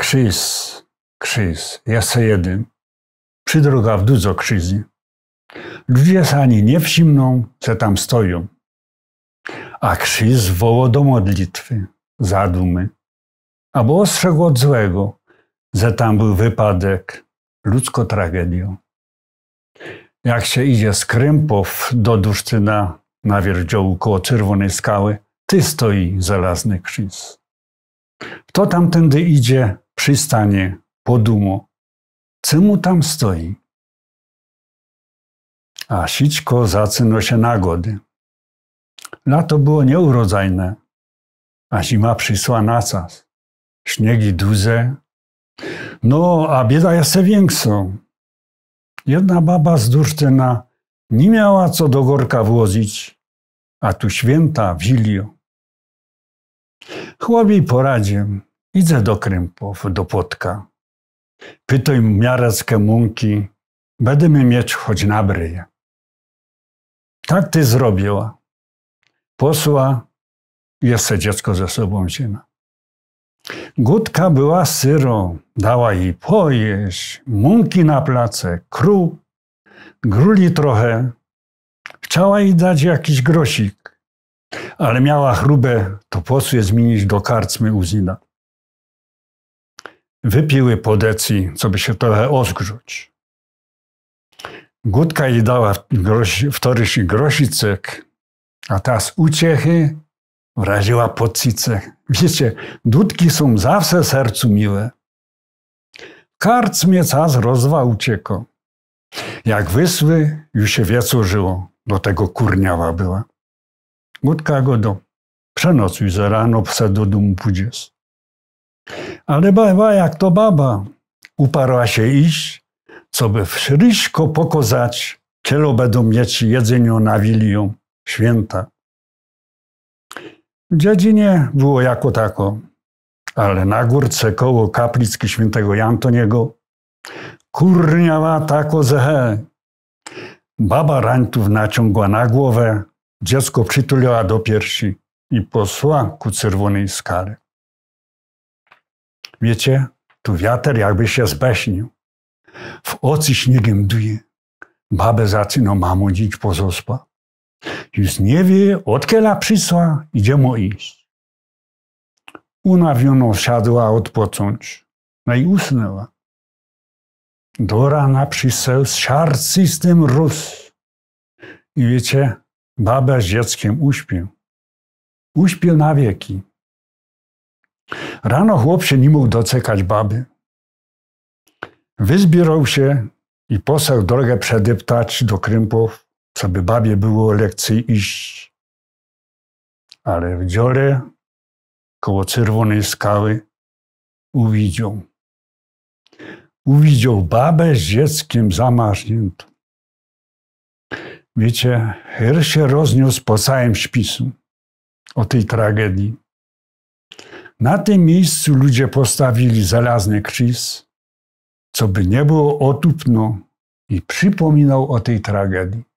krzyż, krzyż, ja se jedy, przy drogach dużo krzyży. Ludzie sani nie wsimną, co tam stoją. A krzyż woło do modlitwy, zadumy, albo ostrzegł od złego, że tam był wypadek, ludzko tragedią. Jak się idzie z Krępow do duszcy na wierdziołu koło Czerwonej Skały, ty stoi żelazny krzyż. tam tamtędy idzie, przystanie, podumał, co mu tam stoi. A sićko zacyno się nagody. Lato było nieurodzajne, a zima przysła na czas. Śniegi duże. No, a bieda jeszcze większa. Jedna baba z Dursztyna nie miała co do gorka włożyć, a tu święta w Wilio. Chłopi poradził. Idę do Krympow, do Płotka. Pytaj miareckę mąki, będziemy mieć choć na Tak ty zrobiła. Posła, jeszcze dziecko ze sobą zina. Gutka była syro, dała jej pojeść, mąki na place, kru, gruli trochę. Chciała jej dać jakiś grosik, ale miała chrubę, to posłę zmienić do karczmy uzina wypiły po decji, co by się trochę ozgrzuć. Gutka jej dała grosi, wtoryś grosicek, a ta z uciechy wraziła cicek. Wiecie, dudki są zawsze sercu miłe. mnie czas rozwa ucieko. Jak wysły, już się wie, co żyło. Do tego kurniawa była. Gutka go do. Przenocuj, za rano psa do domu pójdziesz. Ale baba jak to baba, uparła się iść, co by wszystko pokazać, czelo będą mieć jedzeniu na wilię święta. Dziedzinie było jako tako, ale na górce koło kaplicki świętego Jantoniego kurniała tako zehe. Baba rańtów naciągła na głowę, dziecko przytuliła do piersi i posła ku czerwonej skale. Wiecie, tu wiatr jakby się zbeśnił. W oczy śniegiem duje. Babę zaczyna mamu dziś pozospa. Już nie wie, od kiela przysła, idzie mu iść. Unawiono siadła odpocząć. No i usnęła. Do rana przyseł z tym rus. I wiecie, babę z dzieckiem uśpił. Uśpił na wieki. Rano chłop się nie mógł docekać baby. Wyzbierał się i posał drogę przedeptać do Krympów, co by babie było lekcji iść. Ale w dziole, koło czerwonej skały, uwidział. Uwidział babę z dzieckiem zamarzniętą. Wiecie, her się rozniósł po całym śpisu o tej tragedii. Na tym miejscu ludzie postawili żelazny krzyż, co by nie było otupno i przypominał o tej tragedii.